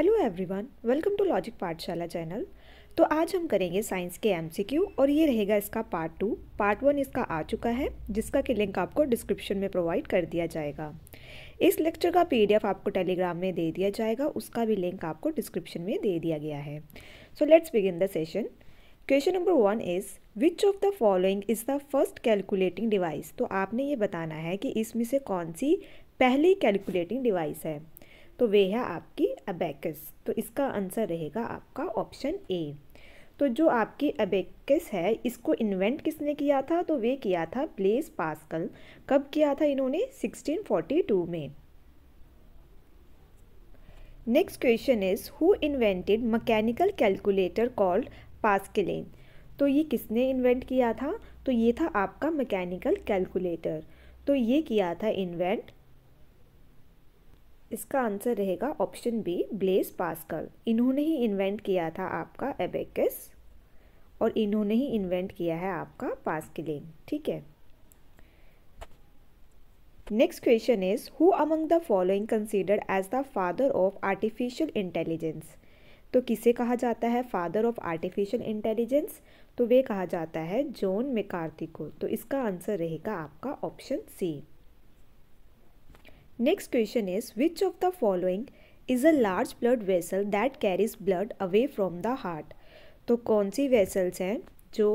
Hello everyone welcome to logic Pathshala channel तो आज हम करेंगे साइंस के एमसीक्यू और ये रहेगा इसका पार्ट टू पार्ट वन इसका आ चुका है जिसका कि लिंक आपको डिस्क्रिप्शन में प्रोवाइड कर दिया जाएगा इस लेक्चर का पीडीएफ आपको टेलीग्राम में दे दिया जाएगा उसका भी लिंक आपको डिस्क्रिप्शन में दे दिया गया है so let's begin the session question number one is which of the following is the first calculating device तो आपने ये बताना है कि इसमें से कौन सी पहली कैलकुलेटिंग डिवाइस है तो वे है आपकी अबेकस तो इसका आंसर रहेगा आपका ऑप्शन ए तो जो आपकी अबेकस है इसको इन्वेंट किसने किया था तो वे किया था ब्लेस पास्कल कब किया था इन्होंने 1642 में next question is who invented mechanical calculator called Pascaline तो ये किसने इन्वेंट किया था तो ये था आपका मकैनिकल कैलकुलेटर तो ये किया था इन्वेंट इसका आंसर रहेगा ऑप्शन बी ब्लेस पास्कल इन्होंने ही इन्वेंट किया था आपका एबेकस और इन्होंने ही इन्वेंट किया है आपका पास्किलिन ठीक है next question is who among the following considered as the father of artificial intelligence तो किसे कहा जाता है फादर ऑफ आर्टिफिशियल इंटेलिजेंस तो वे कहा जाता है जॉन मेकार्थी को तो इसका आंसर रहेगा आपका option C next question is which of the following is a large blood vessel that carries blood away from the heart तो कौन सी वेसल्स हैं जो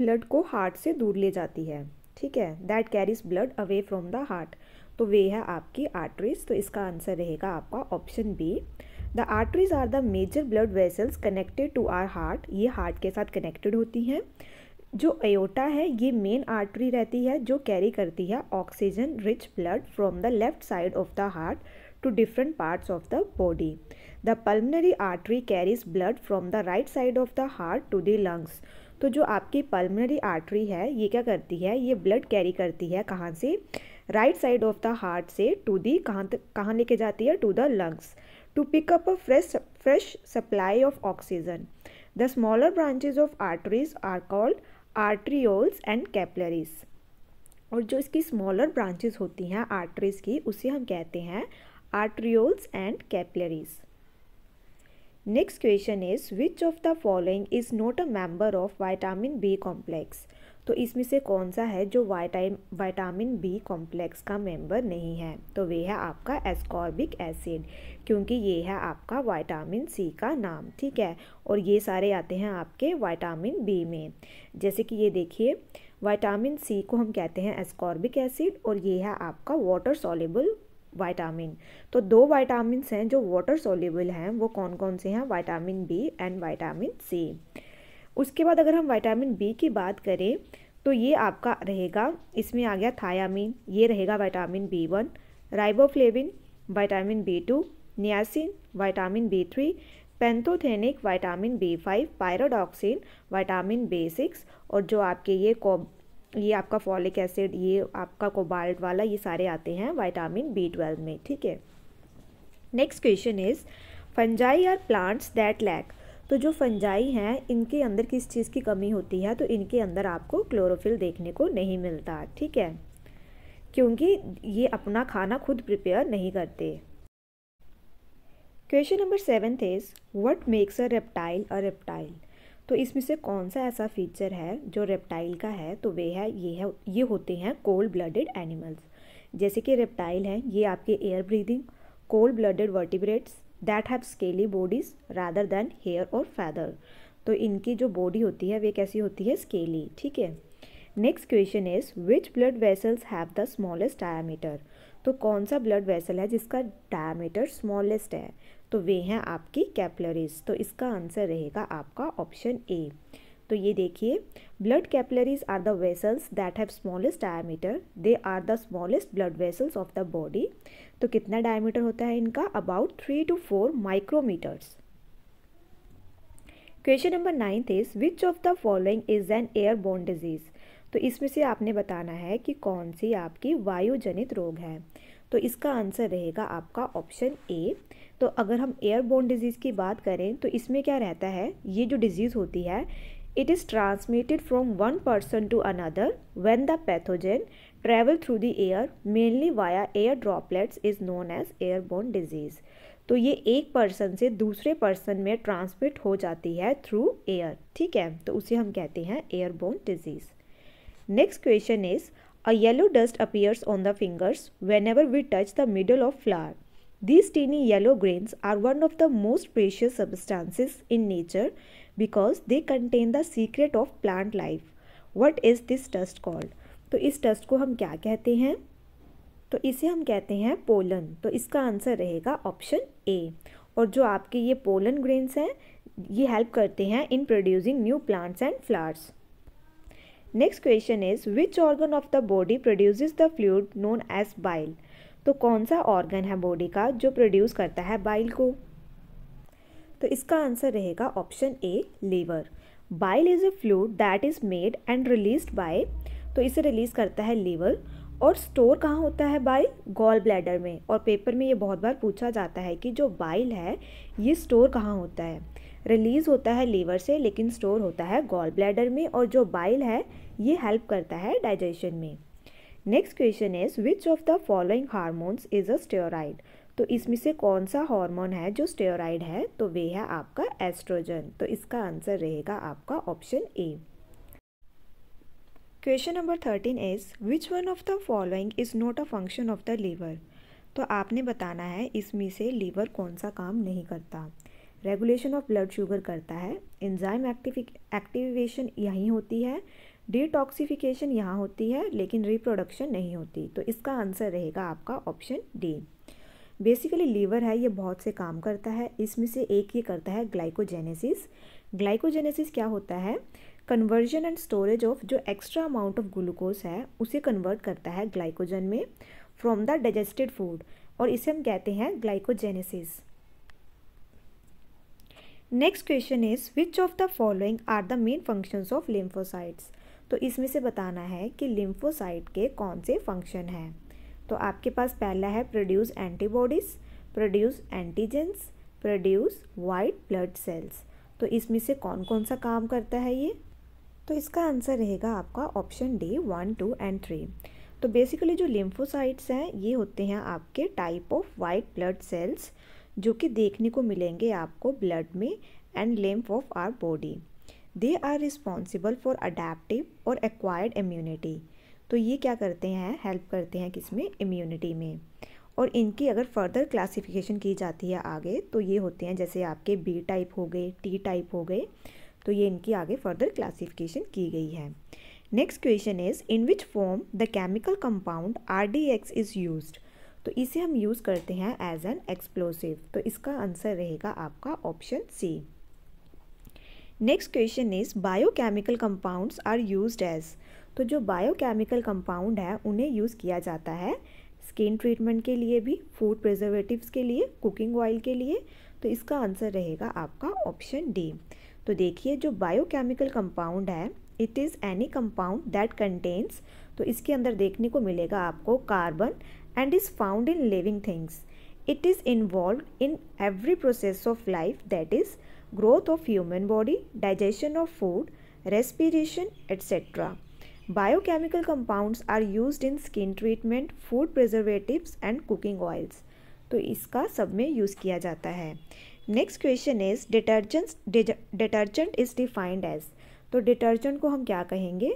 ब्लड को हार्ट से दूर ले जाती है ठीक है that carries blood away from the heart तो वे है आपकी आर्टरीज तो इसका आंसर रहेगा आपका option B the arteries are the major blood vessels connected to our heart ये हार्ट के साथ कनेक्टेड होती हैं जो एयोटा है ये मेन आर्टरी रहती है जो कैरी करती है oxygen rich blood from the left side of the heart to different parts of the body the pulmonary artery carries blood from the right side of the heart to the lungs तो जो आपकी pulmonary artery है ये क्या करती है ये blood carry करती है कहाँ से right side of the heart से टू दी कहाँ कहाँ लेके जाती है to the lungs to pick up a fresh fresh supply of oxygen the smaller branches of arteries are called arterioles and capillaries और जो इसकी स्मॉलर ब्रांचेस होती हैं आर्टरीज की उसे हम कहते हैं arterioles and capillaries next question is which of the following is not a member of vitamin B complex तो इसमें से कौन सा है जो वाइटाइम वाइटामिन बी कॉम्प्लेक्स का मेंबर नहीं है तो वे है आपका एस्कॉर्बिक एसिड क्योंकि ये है आपका वाइटामिन सी का नाम ठीक है और ये सारे आते हैं आपके वाइटामिन बी में जैसे कि ये देखिए वाइटामिन सी को हम कहते हैं एस्कॉर्बिक एसिड और ये है आपका वाटर सॉलेबल वाइटामिन तो दो वाइटामिन हैं जो वाटर सोलेबल हैं वो कौन कौन से हैं vitamin B and vitamin C उसके बाद अगर हम विटामिन बी की बात करें तो ये आपका रहेगा इसमें आ गया थायामिन ये रहेगा vitamin B one riboflavin vitamin B two niacin vitamin B three pantothenic vitamin B five pyridoxine vitamin B six और जो आपके ये को ये आपका फॉलिक एसिड ये आपका कोबाल्ट वाला ये सारे आते हैं विटामिन बी ट्वेल्व में ठीक है next question is fungi are plants that lack तो जो फंजाई हैं इनके अंदर किस चीज़ की कमी होती है तो इनके अंदर आपको क्लोरोफिल देखने को नहीं मिलता ठीक है क्योंकि ये अपना खाना खुद प्रिपेयर नहीं करते question number seven is what makes a reptile a reptile तो इसमें से कौन सा ऐसा फीचर है जो रेप्टाइल का है तो वे है ये है ये होते हैं कोल्ड ब्लडेड एनिमल्स जैसे कि रेप्टाइल हैं ये आपके air breathing cold blooded vertebrates that have scaly bodies rather than hair or feather तो इनकी जो बॉडी होती है वे कैसी होती है स्केली ठीक है next question is which blood vessels have the smallest diameter तो कौन सा ब्लड वेसल है जिसका डायामीटर स्मॉलेस्ट है तो वे हैं आपकी कैपलरीज तो इसका आंसर रहेगा आपका ऑप्शन ए तो ये देखिए blood capillaries are the vessels that have smallest diameter they are the smallest blood vessels of the body तो कितना डायमीटर होता है इनका about three to four micrometers question number ninth is which of the following is an bone disease तो इसमें से आपने बताना है कि कौन सी आपकी वायुजनित रोग है तो इसका आंसर रहेगा आपका ऑप्शन ए तो अगर हम बोन डिजीज़ की बात करें तो इसमें क्या रहता है ये जो डिजीज़ होती है It is transmitted from one person to another when the pathogen travel through the air mainly via air droplets is known as airborne disease. तो ये एक पर्सन से दूसरे पर्सन में ट्रांसमिट हो जाती है थ्रू एयर ठीक है तो उसे हम कहते हैं airborne disease next question is a yellow dust appears on the fingers whenever we touch the middle of flower These tiny yellow grains are one of the most precious substances in nature because they contain the secret of plant life. What is this dust called? तो इस dust को हम क्या कहते हैं तो इसे हम कहते हैं पोलन तो इसका आंसर रहेगा ऑप्शन ए और जो आपके ये पोलन ग्रेन्स हैं ये हेल्प करते हैं in producing new plants and flowers next question is which organ of the body produces the fluid known as bile तो कौन सा ऑर्गन है बॉडी का जो प्रोड्यूस करता है बाइल को तो इसका आंसर रहेगा option A liver bile is a fluid that is made and release by तो इसे रिलीज़ करता है लीवर और स्टोर कहाँ होता है बाइल गॉल ब्लैडर में और पेपर में ये बहुत बार पूछा जाता है कि जो बाइल है ये स्टोर कहाँ होता है रिलीज़ होता है लीवर से लेकिन स्टोर होता है गॉल ब्लैडर में और जो बाइल है ये हेल्प करता है डाइजेशन में next question is which of the following hormones is a steroid तो इसमें से कौन सा हार्मोन है जो स्टेराइड है तो वे है आपका एस्ट्रोजन तो इसका आंसर रहेगा आपका option A question number thirteen is which one of the following is not a function of the liver तो आपने बताना है इसमें से लीवर कौन सा काम नहीं करता रेगुलेशन ऑफ ब्लड शुगर करता है एंजाइम एक्टिविक एक्टिवेशन यहीं होती है डिटॉक्सिफिकेशन यहाँ होती है लेकिन रिप्रोडक्शन नहीं होती तो इसका आंसर रहेगा आपका ऑप्शन डी बेसिकली लीवर है ये बहुत से काम करता है इसमें से एक ये करता है ग्लाइकोजेनेसिस ग्लाइकोजेनेसिस क्या होता है कन्वर्जन एंड स्टोरेज ऑफ जो एक्स्ट्रा अमाउंट ऑफ ग्लूकोज है उसे कन्वर्ट करता है ग्लाइकोजन में फ्रॉम द डाइजेस्टेड फूड और इसे हम कहते हैं glycogenesis next question is which of the following are the main functions of lymphocytes तो इसमें से बताना है कि लिम्फोसाइट के कौन से फंक्शन हैं तो आपके पास पहला है produce antibodies produce antigens produce white blood cells तो इसमें से कौन कौन सा काम करता है ये तो इसका आंसर रहेगा आपका option D one two and three तो बेसिकली जो लिम्फोसाइट्स हैं ये होते हैं आपके type of white blood cells जो कि देखने को मिलेंगे आपको ब्लड में and lymph of our body they are responsible for adaptive or acquired immunity तो ये क्या करते हैं हेल्प करते हैं किस में इम्यूनिटी में और इनकी अगर फर्दर क्लासिफिकेशन की जाती है आगे तो ये होते हैं जैसे आपके बी टाइप हो गए टी टाइप हो गए तो ये इनकी आगे फर्दर क्लासिफिकेशन की गई है next question is in which form the chemical compound R D X is use तो इसे हम यूज़ करते हैं एज एन एक्सप्लोसिव तो इसका आंसर रहेगा आपका option C next question is biochemical compounds are used as तो जो बायोकेमिकल कंपाउंड है उन्हें यूज़ किया जाता है स्किन ट्रीटमेंट के लिए भी फूड प्रिजर्वेटिव्स के लिए कुकिंग ऑयल के लिए तो इसका आंसर रहेगा आपका ऑप्शन डी तो देखिए जो बायोकेमिकल कंपाउंड है it is any compound that contains तो इसके अंदर देखने को मिलेगा आपको carbon and is found in living things it is involve in every process of life that is growth of human body, digestion of food, respiration, etc. Biochemical compounds are used in skin treatment, food preservatives and cooking oils. तो इसका सब में use किया जाता है next question is detergents detergent is defined as तो detergent को हम क्या कहेंगे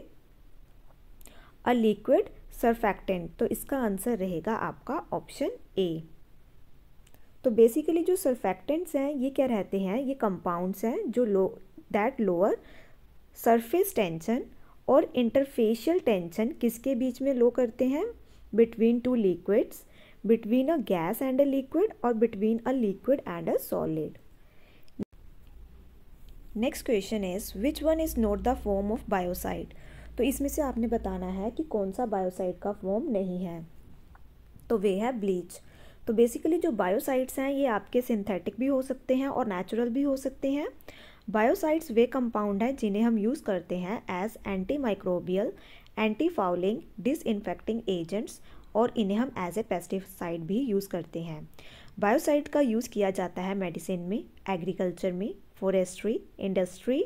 अ लिक्विड सरफेक्टेंट तो इसका आंसर रहेगा आपका ऑप्शन ए तो बेसिकली जो सर्फेक्टेंट्स हैं ये क्या रहते हैं ये कंपाउंड्स हैं जो low that lower surface tension or interfacial tension किसके बीच में लो करते हैं between two liquids between a gas and a liquid or between a liquid and a solid next question is which one is not the form of biocide तो इसमें से आपने बताना है कि कौन सा बायोसाइड का फॉर्म नहीं है तो वे है ब्लीच तो बेसिकली जो बायोसाइट्स हैं ये आपके सिंथेटिक भी हो सकते हैं और नेचुरल भी हो सकते हैं बायोसाइट्स वे कंपाउंड हैं जिन्हें हम यूज़ करते हैं as anti microbial anti fouling disinfecting agents और इन्हें हम एज ए पेस्टिसाइड भी यूज़ करते हैं बायोसाइट का यूज़ किया जाता है मेडिसिन में एग्रीकल्चर में forestry industry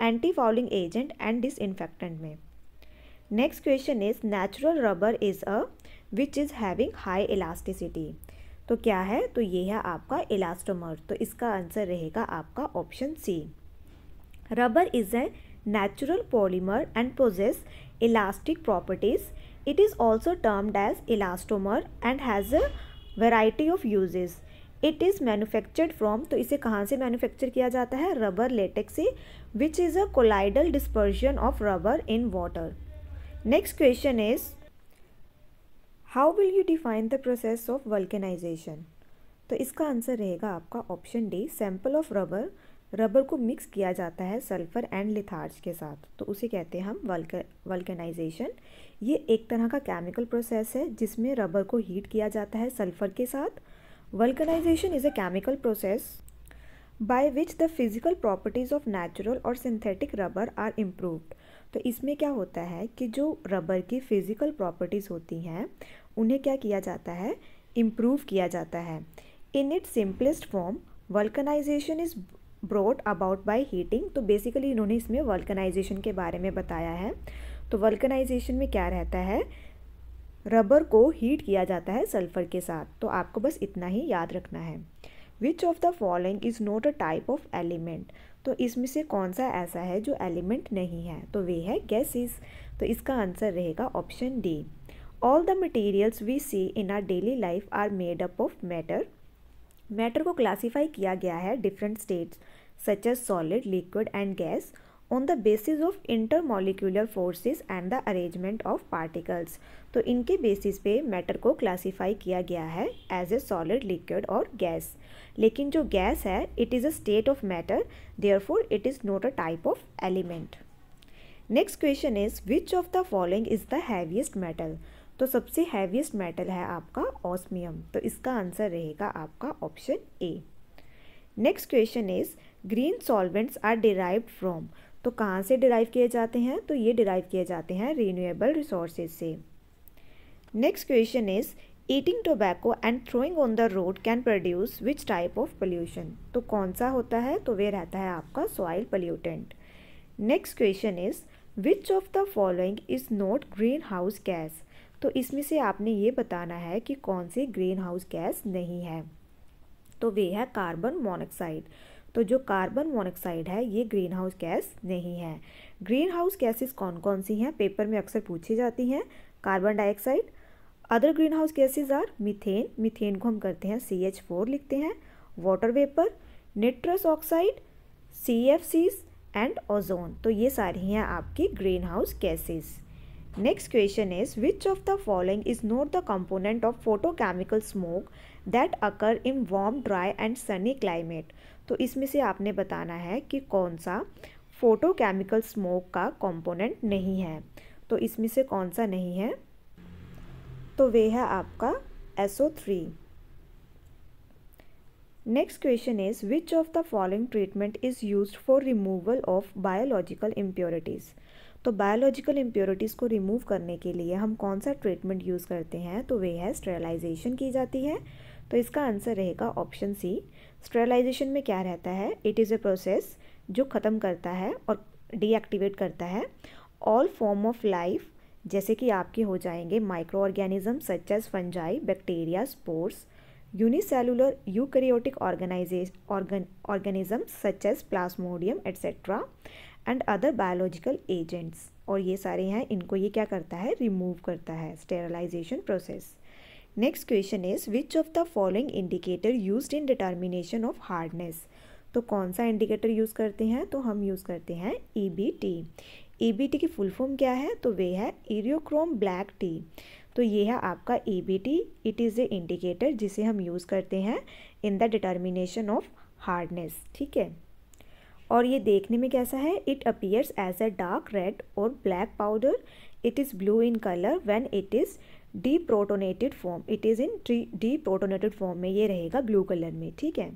anti fouling agent and disinfectant में next question is natural rubber is a which is having high elasticity तो क्या है तो ये है आपका इलास्टोमर तो इसका आंसर रहेगा आपका option C rubber is a natural polymer and possess elastic properties it is also termed as elastomer and has a variety of uses it is manufactured from तो इसे कहाँ से मैनुफैक्चर किया जाता है रबर लेटेक्स से which is a colloidal dispersion of rubber in water next question is how will you define the process of vulcanization तो इसका आंसर रहेगा आपका option D sample of rubber rubber को मिक्स किया जाता है सल्फर एंड लिथार्ज के साथ तो उसे कहते हैं हम वल्के वल्केनाइजेशन ये एक तरह का केमिकल प्रोसेस है जिसमें रबर को हीट किया जाता है सल्फर के साथ vulcanization is a chemical process by which the physical properties of natural or synthetic rubber are improved तो इसमें क्या होता है कि जो रबर की फ़िज़िकल प्रॉपर्टीज़ होती हैं उन्हें क्या किया जाता है इम्प्रूव किया जाता है in its simplest form vulcanization is brought about by heating तो बेसिकली इन्होंने इसमें वल्कनाइजेशन के बारे में बताया है तो वल्कनाइजेशन में क्या रहता है रबर को हीट किया जाता है सल्फ़र के साथ तो आपको बस इतना ही याद रखना है which of the following is not a type of element तो इसमें से कौन सा ऐसा है जो एलिमेंट नहीं है तो वे है गैसेस तो इसका आंसर रहेगा option D all the materials we see in our daily life are made up of matter matter को क्लासीफाई किया गया है different states such as solid liquid and gas on the basis of intermolecular forces and the arrangement of particles तो इनके basis पे matter को classify किया गया है एज ए सॉलिड लिक्विड और गैस लेकिन जो गैस है it is a state of matter for it is not a type of element next question is which of the following is the heaviest metal तो सबसे heaviest metal है आपका osmium तो इसका आंसर रहेगा आपका option A next question is green solvents are derive from तो कहाँ से डिराइव किए जाते हैं तो ये डिराइव किए जाते हैं रीन्यूएबल रिसोर्सेज से next question is eating tobacco and throwing on the road can produce which type of pollution तो कौन सा होता है तो वे रहता है आपका soil pollutant next question is which of the following is not greenhouse gas तो इसमें से आपने ये बताना है कि कौन सी ग्रीन हाउस गैस नहीं है तो वे है कार्बन मोनॉक्साइड तो जो कार्बन मोनॉक्साइड है ये ग्रीन हाउस गैस नहीं है ग्रीन हाउस गैसेस कौन कौन सी हैं पेपर में अक्सर पूछी जाती हैं carbon dioxide other greenhouse gases are methane methane को हम करते हैं सी एच फोर लिखते हैं water vapour nitrous oxide C F Cs and ozone तो ये सारी हैं आपकी greenhouse gases next question is which of the following is not the component of photochemical smoke that occur in warm dry and sunny climate तो इसमें से आपने बताना है कि कौन सा फोटोकेमिकल स्मोक का कंपोनेंट नहीं है तो इसमें से कौन सा नहीं है तो वे है आपका S O three next question is which of the following treatment is use for removal of biological impurities तो बायोलॉजिकल इम्प्योरिटीज़ को रिमूव करने के लिए हम कौन सा ट्रीटमेंट यूज़ करते हैं तो वे है स्टेरलाइजेशन की जाती है तो इसका आंसर रहेगा ऑप्शन सी स्टेरलाइजेशन में क्या रहता है इट इज़ ए प्रोसेस जो ख़त्म करता है और डीएक्टिवेट करता है ऑल फॉर्म ऑफ लाइफ जैसे कि आपके हो जाएंगे microorganism such as fungi bacteria spores unicellular eukaryotic organization organism such as plasmodium etcetera and other biological agents और ये सारे हैं इनको ये क्या करता है रिमूव करता है sterilization process next question is which of the following indicator use in determination of hardness तो कौन सा इंडिकेटर यूज़ करते हैं तो हम यूज़ करते हैं ई बी टी ई की फुल फॉर्म क्या है तो वे है एरियोक्रोम ब्लैक टी तो ये है आपका E B T it is a indicator जिसे हम यूज़ करते हैं in the determination of hardness ठीक है और ये देखने में कैसा है it appears as a dark red और black powder it is blue in colour when it is deprotonated form it is in deprotonated form में ये रहेगा ब्लू कलर में ठीक है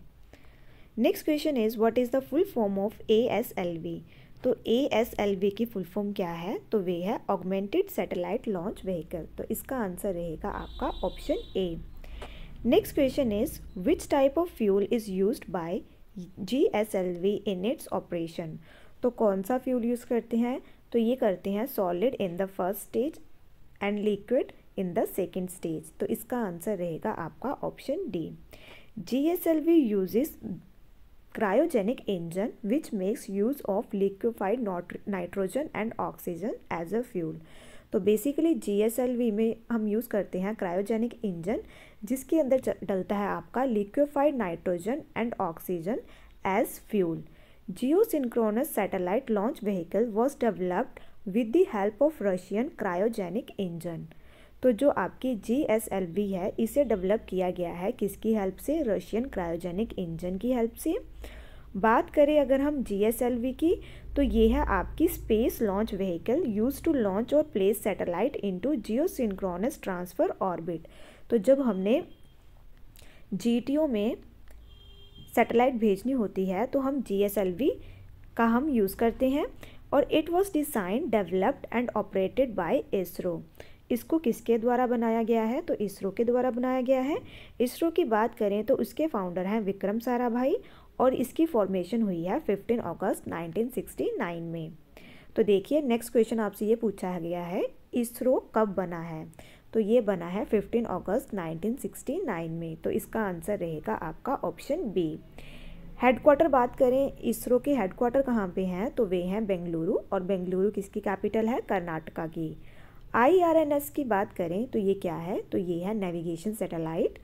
next question is what is the full form of A S L V तो A S L V की full form क्या है तो वे है ऑगमेंटेड सैटेलाइट लॉन्च व्हीकल तो इसका आंसर रहेगा आपका option A next question is which type of fuel is use by G S L V in its operation तो कौन सा फ्यूल यूज़ करते हैं तो ये करते हैं solid in the first stage and liquid in the second stage तो इसका आंसर रहेगा आपका option D G S L V uses cryogenic engine which makes use of liquefied nitrogen and oxygen as a fuel तो basically GSLV में हम use करते हैं cryogenic engine जिसके अंदर डलता है आपका liquefied nitrogen and oxygen as fuel geosynchronous satellite launch vehicle was developed with the help of Russian cryogenic engine तो जो आपकी जी एस एल वी है इसे डेवलप किया गया है किसकी हेल्प से रशियन क्रायोजेनिक इंजन की हेल्प से बात करें अगर हम जी एस एल वी की तो ये है आपकी space launch vehicle use to launch और place satellite into geosynchronous transfer orbit तो जब हमने जी टी ओ में सैटेलाइट भेजनी होती है तो हम जी एस एल वी का हम यूज़ करते हैं और it was design developed and operated by ISRO इसको किसके द्वारा बनाया गया है तो इसरो के द्वारा बनाया गया है इसरो की बात करें तो उसके फाउंडर हैं विक्रम साराभाई और इसकी फॉर्मेशन हुई है 15 अगस्त 1969 में तो देखिए नेक्स्ट क्वेश्चन आपसे ये पूछा गया है इसरो कब बना है तो ये बना है 15 अगस्त 1969 में तो इसका आंसर रहेगा आपका ऑप्शन बी हेडक्वार्टर बात करें इसरो के हेडक्वार्टर कहाँ पे हैं तो वे हैं बेंगलुरु और बेंगलुरु किसकी कैपिटल है कर्नाटका की आईआरएनएस की बात करें तो ये क्या है तो ये है नेविगेशन सैटेलाइट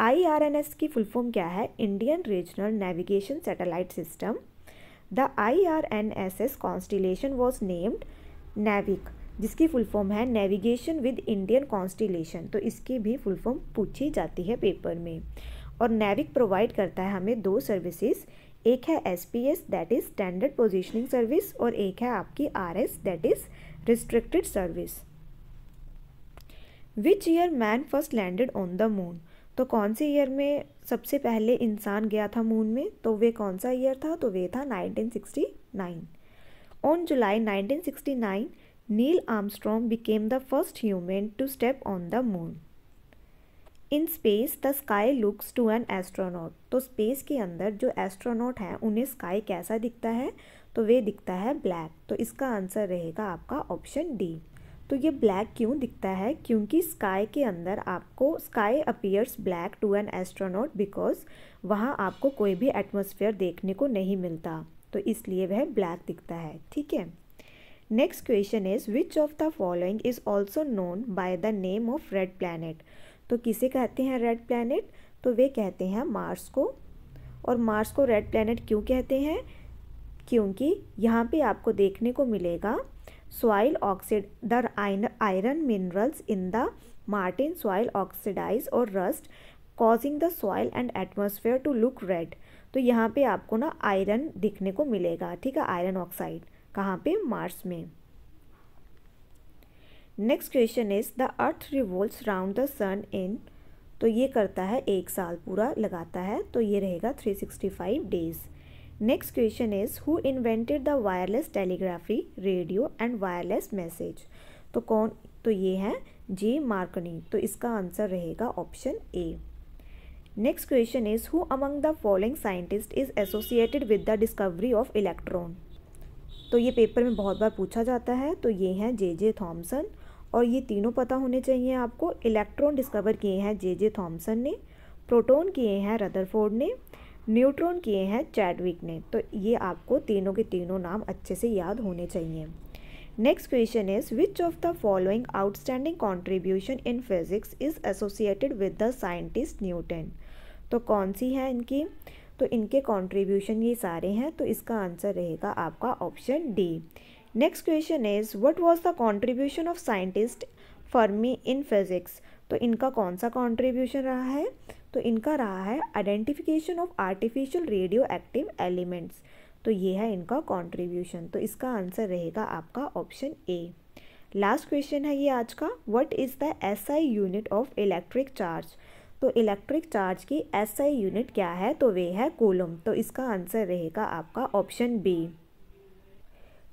आईआरएनएस की फुल फॉर्म क्या है Indian regional navigation satellite system the I R N S S constellation was named NavIC जिसकी फुल फॉर्म है नेविगेशन विद इंडियन कॉन्स्टिलेशन तो इसकी भी फुल फॉर्म पूछी जाती है पेपर में और नेविक प्रोवाइड करता है हमें दो सर्विसेज एक है S P S that is standard positioning service और एक है आपकी R S that is restricted service which year man first landed on the moon तो कौन से ईयर में सबसे पहले इंसान गया था मून में तो वे कौन सा ईयर था तो वे था 1969 on July 1969 Neil Armstrong became the first human to step on the moon in space the sky looks to an astronaut तो स्पेस के अंदर जो एस्ट्रोनॉट हैं उन्हें स्काई कैसा दिखता है तो वे दिखता है ब्लैक तो इसका आंसर रहेगा आपका ऑप्शन डी तो ये ब्लैक क्यों दिखता है क्योंकि स्काई के अंदर आपको sky appears black to an astronaut because वहाँ आपको कोई भी एटमोसफियर देखने को नहीं मिलता तो इसलिए वह ब्लैक दिखता है ठीक है next question is which of the following is also known by the name of red planet तो किसे कहते हैं रेड प्लानट तो वे कहते हैं मार्स को और मार्स को रेड प्लानट क्यों कहते हैं क्योंकि यहाँ पे आपको देखने को मिलेगा soil oxid the iron minerals in the martin soil oxidize or rust causing the soil and atmosphere to look red तो यहाँ पे आपको ना आयरन दिखने को मिलेगा ठीक है आयरन ऑक्साइड कहाँ पे मार्स में next question is the earth revolves round the sun in तो ये करता है एक साल पूरा लगाता है तो ये रहेगा 365 days next question is who invented the wireless telegraphy radio and wireless message तो कौन तो ये है जे मार्कनी तो इसका आंसर रहेगा option A next question is who among the following scientist is associated with the discovery of electron तो ये पेपर में बहुत बार पूछा जाता है तो ये हैं जे जे थॉम्सन और ये तीनों पता होने चाहिए आपको इलेक्ट्रॉन डिस्कवर किए हैं जे जे थॉम्सन ने प्रोटोन किए हैं रदरफोर्ड ने न्यूट्रॉन किए हैं चैडविक ने तो ये आपको तीनों के तीनों नाम अच्छे से याद होने चाहिए next question is which of the following outstanding contribution in physics is associated with the scientist Newton तो कौन सी है इनकी तो इनके कॉन्ट्रीब्यूशन ये सारे हैं तो इसका आंसर रहेगा आपका option D next question is what was the contribution of scientist Fermi in physics तो इनका कौन सा कॉन्ट्रीब्यूशन रहा है तो इनका रहा है identification of artificial radioactive elements तो ये है इनका कॉन्ट्रीब्यूशन तो इसका आंसर रहेगा आपका ऑप्शन ए लास्ट क्वेश्चन है ये आज का what is the SI unit of electric charge तो इलेक्ट्रिक चार्ज की एसआई यूनिट क्या है तो वे है कोलम तो इसका आंसर रहेगा आपका ऑप्शन बी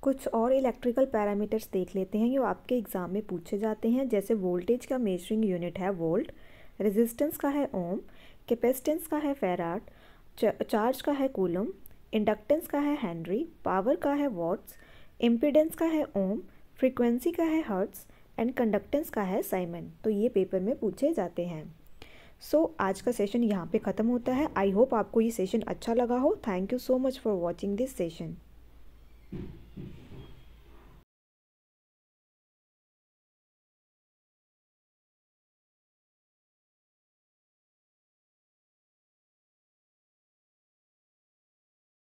कुछ और इलेक्ट्रिकल पैरामीटर्स देख लेते हैं जो आपके एग्ज़ाम में पूछे जाते हैं जैसे वोल्टेज का मेजरिंग यूनिट है वोल्ट रेजिस्टेंस का है ओम कैपेसिटेंस का है फेराट चार्ज का है कूलम इंडक्टेंस का है हैंनरी पावर का है वॉट्स इम्पिडेंस का है ओम फ्रीक्वेंसी का है हर्ट्स एंड कंडक्टेंस का है साइमन तो ये पेपर में पूछे जाते हैं सो so, आज का सेशन यहाँ पे ख़त्म होता है आई होप आपको ये सेशन अच्छा लगा हो thank you so much for watching this session